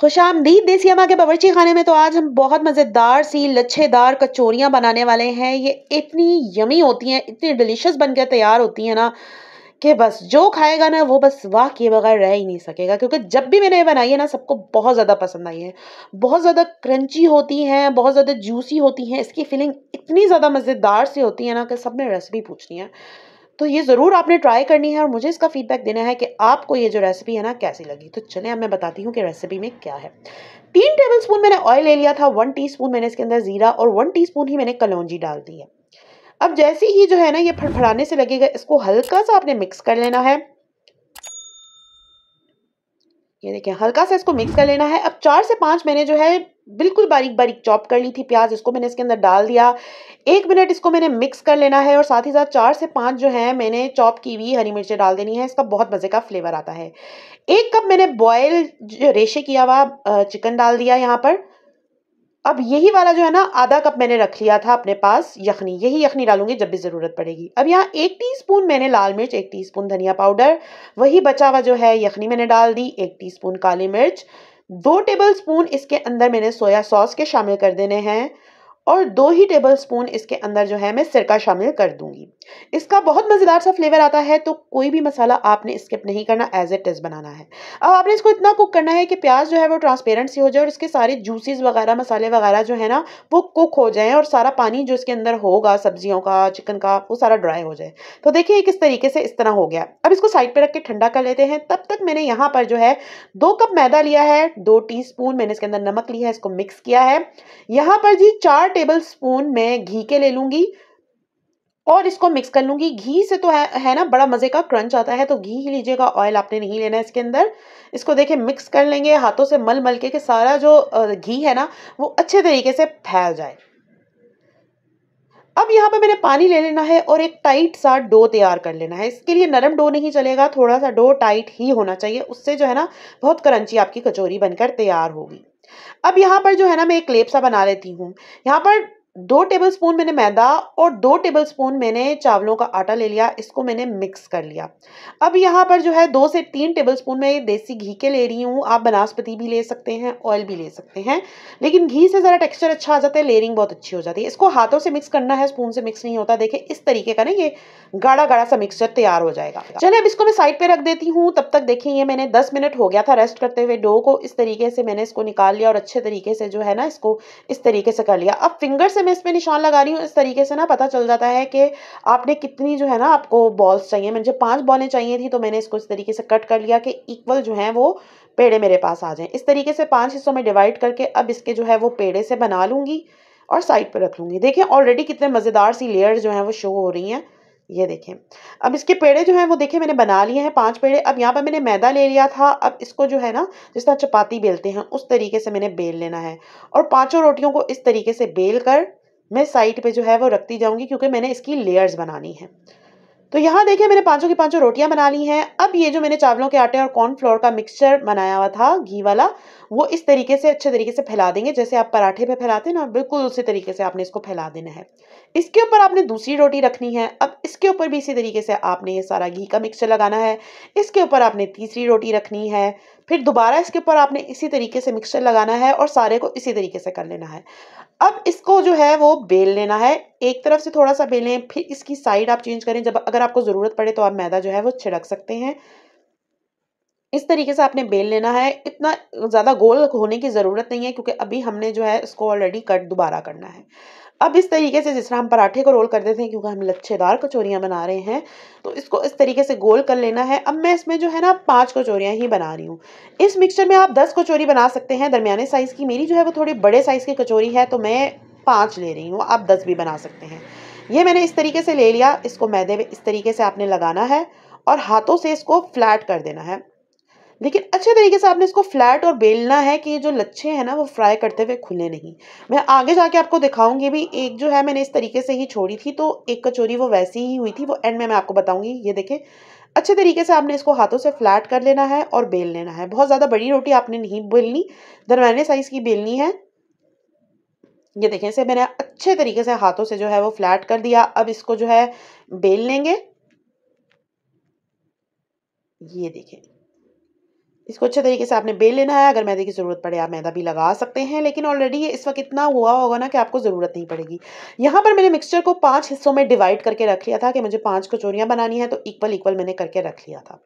खुश आमदीद देसी अमा के बावर्ची खाने में तो आज हम बहुत मज़ेदार सी लच्छेदार कचौरियाँ बनाने वाले हैं ये इतनी यमी होती हैं इतनी डिलीशियस बनकर तैयार होती हैं ना कि बस जो खाएगा ना वो बस वाह किए बगैर रह ही नहीं सकेगा क्योंकि जब भी मैंने ये बनाई है ना सबको बहुत ज़्यादा पसंद आई है बहुत ज़्यादा क्रंची होती हैं बहुत ज़्यादा जूसी होती हैं इसकी फीलिंग इतनी ज़्यादा मज़ेदार सी होती है ना कि सब ने रेसिपी पूछनी है तो ये ज़रूर आपने ट्राई करनी है और मुझे इसका फीडबैक देना है कि आपको ये जो रेसिपी है ना कैसी लगी तो चले अब मैं बताती हूँ कि रेसिपी में क्या है तीन टेबल स्पून मैंने ऑयल ले लिया था वन टीस्पून मैंने इसके अंदर ज़ीरा और वन टीस्पून ही मैंने कलौजी डाल दी है अब जैसे ही जो है ना ये फड़फड़ाने से लगेगा इसको हल्का सा आपने मिक्स कर लेना है ये देखें हल्का सा इसको मिक्स कर लेना है अब चार से पाँच मैंने जो है बिल्कुल बारीक बारीक चॉप कर ली थी प्याज इसको मैंने इसके अंदर डाल दिया एक मिनट इसको मैंने मिक्स कर लेना है और साथ ही साथ चार से पाँच जो है मैंने चॉप की हुई हरी मिर्चें डाल देनी है इसका बहुत मज़े का फ्लेवर आता है एक कप मैंने बॉयल रेशे किया हुआ चिकन डाल दिया यहाँ पर अब यही वाला जो है ना आधा कप मैंने रख लिया था अपने पास यखनी यही यखनी डालूंगी जब भी ज़रूरत पड़ेगी अब यहाँ एक टीस्पून मैंने लाल मिर्च एक टीस्पून धनिया पाउडर वही बचा हुआ जो है यखनी मैंने डाल दी एक टीस्पून काली मिर्च दो टेबलस्पून इसके अंदर मैंने सोया सॉस के शामिल कर देने हैं और दो ही टेबलस्पून इसके अंदर जो है मैं सिरका शामिल कर दूंगी इसका बहुत मज़ेदार सा फ्लेवर आता है तो कोई भी मसाला आपने स्किप नहीं करना एज ए इज़ बनाना है अब आपने इसको इतना कुक करना है कि प्याज जो है वो ट्रांसपेरेंट सी हो जाए और इसके सारे जूसेस वगैरह मसाले वगैरह जो है ना वो कुक हो जाएँ और सारा पानी जो इसके अंदर होगा सब्जियों का चिकन का वो सारा ड्राई हो जाए तो देखिए किस तरीके से इस तरह हो गया अब इसको साइड पर रख के ठंडा कर लेते हैं तब तक मैंने यहाँ पर जो है दो कप मैदा लिया है दो टी मैंने इसके अंदर नमक लिया है इसको मिक्स किया है यहाँ पर जी चार टेबल स्पून मैं घी के ले लूँगी और इसको मिक्स कर लूँगी घी से तो है है ना बड़ा मज़े का क्रंच आता है तो घी ही लीजिएगा ऑयल आपने नहीं लेना है इसके अंदर इसको देखिए मिक्स कर लेंगे हाथों से मल मल के कि सारा जो घी है ना वो अच्छे तरीके से फैल जाए अब यहाँ पे मैंने पानी ले लेना है और एक टाइट सा डो तैयार कर लेना है इसके लिए नरम डो नहीं चलेगा थोड़ा सा डो टाइट ही होना चाहिए उससे जो है ना बहुत क्रंची आपकी कचौरी बनकर तैयार होगी अब यहाँ पर जो है ना मैं एक लेप सा बना लेती हूँ यहाँ पर दो टेबलस्पून मैंने मैदा और दो टेबलस्पून मैंने चावलों का आटा ले लिया इसको मैंने मिक्स कर लिया अब यहाँ पर जो है दो से तीन टेबलस्पून मैं देसी घी के ले रही हूँ आप बनास्पति भी ले सकते हैं ऑयल भी ले सकते हैं लेकिन घी से ज़रा टेक्सचर अच्छा आ जाता है लेयरिंग बहुत अच्छी हो जाती है इसको हाथों से मिक्स करना है स्पून से मिक्स नहीं होता देखे इस तरीके का ना ये गाढ़ा गाढ़ा सा मिक्सचर तैयार हो जाएगा चलिए अब इसको मैं साइड पर रख देती हूँ तब तक देखें ये मैंने दस मिनट हो गया था रेस्ट करते हुए डो को इस तरीके से मैंने इसको निकाल लिया और अच्छे तरीके से जो है ना इसको इस तरीके से कर लिया अब फिंगर से मैं इसमें निशान लगा रही हूँ इस तरीके से ना पता चल जाता है कि आपने कितनी जो है ना आपको बॉल्स चाहिए मुझे पाँच बॉलें चाहिए थी तो मैंने इसको इस तरीके से कट कर लिया कि इक्वल जो है वो पेड़े मेरे पास आ जाएँ इस तरीके से पाँच हिस्सों में डिवाइड करके अब इसके जो है वो पेड़े से बना लूँगी और साइड पर रख लूँगी देखिए ऑलरेडी कितने मज़ेदार सी लेयर जो हैं वो शो हो रही हैं ये देखें अब इसके पेड़े जो हैं वो देखें मैंने बना लिए हैं पांच पेड़े अब यहाँ पर मैंने मैदा ले लिया था अब इसको जो है ना जिस तरह चपाती बेलते हैं उस तरीके से मैंने बेल लेना है और पांचों रोटियों को इस तरीके से बेल कर मैं साइड पे जो है वो रखती जाऊँगी क्योंकि मैंने इसकी लेयर्स बनानी है तो यहाँ देखिए मैंने पांचों की पांचों रोटियां बना ली हैं अब ये जो मैंने चावलों के आटे और कॉर्नफ्लोर का मिक्सचर बनाया हुआ था घी वाला वो इस तरीके से अच्छे तरीके से फैला देंगे जैसे आप पराठे पे फैलाते हैं ना बिल्कुल उसी तरीके से आपने इसको फैला देना है इसके ऊपर आपने दूसरी रोटी रखनी है अब इसके ऊपर भी इसी तरीके से आपने ये सारा घी का मिक्सचर लगाना है इसके ऊपर आपने तीसरी रोटी रखनी है फिर दोबारा इसके ऊपर आपने इसी तरीके से मिक्सचर लगाना है और सारे को इसी तरीके से कर लेना है अब इसको जो है वो बेल लेना है एक तरफ से थोड़ा सा बेलें फिर इसकी साइड आप चेंज करें जब अगर आपको ज़रूरत पड़े तो आप मैदा जो है वो छिड़क सकते हैं इस तरीके से आपने बेल लेना है इतना ज़्यादा गोल होने की ज़रूरत नहीं है क्योंकि अभी हमने जो है इसको ऑलरेडी कट दोबारा करना है अब इस तरीके से जिस तरह हम पराठे को रोल कर देते हैं क्योंकि हम लच्छेदार कचौरियाँ बना रहे हैं तो इसको इस तरीके से गोल कर लेना है अब मैं इसमें जो है ना पाँच कचौरियाँ ही बना रही हूँ इस मिक्सचर में आप दस कचौरी बना सकते हैं दरमियाने साइज़ की मेरी जो है वो थोड़ी बड़े साइज़ की कचौरी है तो मैं पाँच ले रही हूँ आप दस भी बना सकते हैं ये मैंने इस तरीके से ले लिया इसको मैदे में इस तरीके से आपने लगाना है और हाथों से इसको फ्लैट कर देना है लेकिन अच्छे तरीके से आपने इसको फ्लैट और बेलना है कि जो लच्छे हैं ना वो फ्राई करते हुए खुले नहीं मैं आगे जाके आपको दिखाऊंगी भी एक जो है मैंने इस तरीके से ही छोड़ी थी तो एक कचोरी वो वैसी ही हुई थी वो एंड में मैं आपको बताऊंगी ये देखें अच्छे तरीके से आपने इसको हाथों से फ्लैट कर लेना है और बेल लेना है बहुत ज़्यादा बड़ी रोटी आपने नहीं बेलनी दरम्याने साइज़ की बेलनी है ये देखें इसे मैंने अच्छे तरीके से हाथों से जो है वो फ्लैट कर दिया अब इसको जो है बेल लेंगे ये देखें इसको अच्छे तरीके से आपने बेल लेना है अगर मैदे की ज़रूरत पड़े आप मैदा भी लगा सकते हैं लेकिन ऑलरेडी ये इस वक्त इतना हुआ होगा ना कि आपको ज़रूरत नहीं पड़ेगी यहाँ पर मैंने मिक्सचर को पाँच हिस्सों में डिवाइड करके रख लिया था कि मुझे पाँच कचोरियाँ बनानी है तो इक्वल इक्वल मैंने करके रख लिया था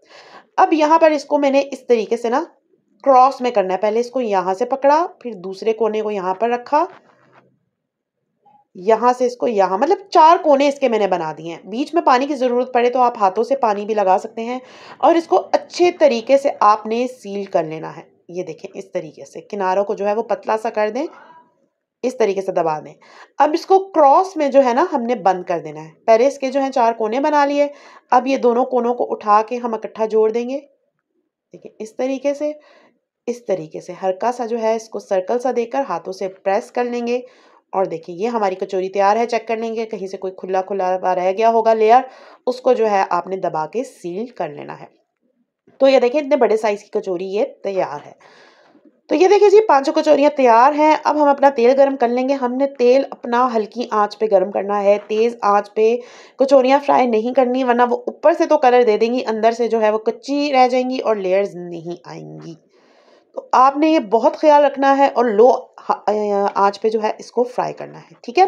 अब यहाँ पर इसको मैंने इस तरीके से ना क्रॉस में करना है पहले इसको यहाँ से पकड़ा फिर दूसरे कोने को यहाँ पर रखा यहाँ से इसको यहाँ मतलब चार कोने इसके मैंने बना दिए हैं बीच में पानी की ज़रूरत पड़े तो आप हाथों से पानी भी लगा सकते हैं और इसको अच्छे तरीके से आपने सील कर लेना है ये देखें इस तरीके से किनारों को जो है वो पतला सा कर दें इस तरीके से दबा दें अब इसको क्रॉस में जो है ना हमने बंद कर देना है पहले इसके जो है चार कोने बना लिए अब ये दोनों कोनों को उठा के हम इकट्ठा जोड़ देंगे देखिए इस तरीके से इस तरीके से हल्का सा जो है इसको सर्कल सा देकर हाथों से प्रेस कर लेंगे और देखिए ये हमारी कचौरी तैयार है चेक कर लेंगे कहीं से कोई खुला खुला रह गया होगा लेयर उसको जो है आपने दबा के सील कर लेना है तो ये देखिए इतने बड़े साइज़ की कचौरी ये तैयार है तो ये देखिए जी पांचों कचौरियाँ तैयार हैं अब हम अपना तेल गरम कर लेंगे हमने तेल अपना हल्की आंच पे गरम करना है तेज़ आंच पे कचौरियाँ फ्राई नहीं करनी वरना वो ऊपर से तो कलर दे देंगी अंदर से जो है वो कच्ची रह जाएंगी और लेयर्स नहीं आएंगी तो आपने ये बहुत ख्याल रखना है और लो आँच पे जो है इसको फ्राई करना है ठीक है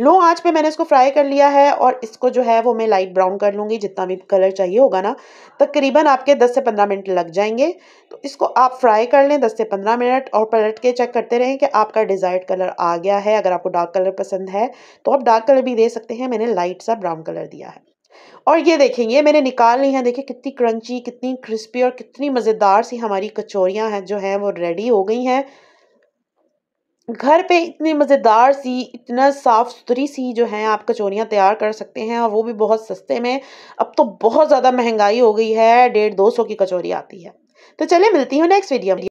लो आँच पे मैंने इसको फ्राई कर लिया है और इसको जो है वो मैं लाइट ब्राउन कर लूँगी जितना भी कलर चाहिए होगा ना तकरीबन आपके 10 से 15 मिनट लग जाएंगे तो इसको आप फ्राई कर लें 10 से 15 मिनट और पलट के चेक करते रहें कि आपका डिज़ायर्ड कलर आ गया है अगर आपको डार्क कलर पसंद है तो आप डार्क कलर भी दे सकते हैं मैंने लाइट सा ब्राउन कलर दिया है और ये देखें ये मैंने निकाल ली हैं देखिए कितनी क्रंची कितनी क्रिस्पी और कितनी मज़ेदार सी हमारी कचौरियाँ हैं जो हैं वो रेडी हो गई हैं घर पे इतनी मज़ेदार सी इतना साफ़ सुथरी सी जो है आप कचौरियाँ तैयार कर सकते हैं और वो भी बहुत सस्ते में अब तो बहुत ज़्यादा महंगाई हो गई है डेढ़ दो सौ की कचौरी आती है तो चलिए मिलती हूँ नेक्स्ट वीडियो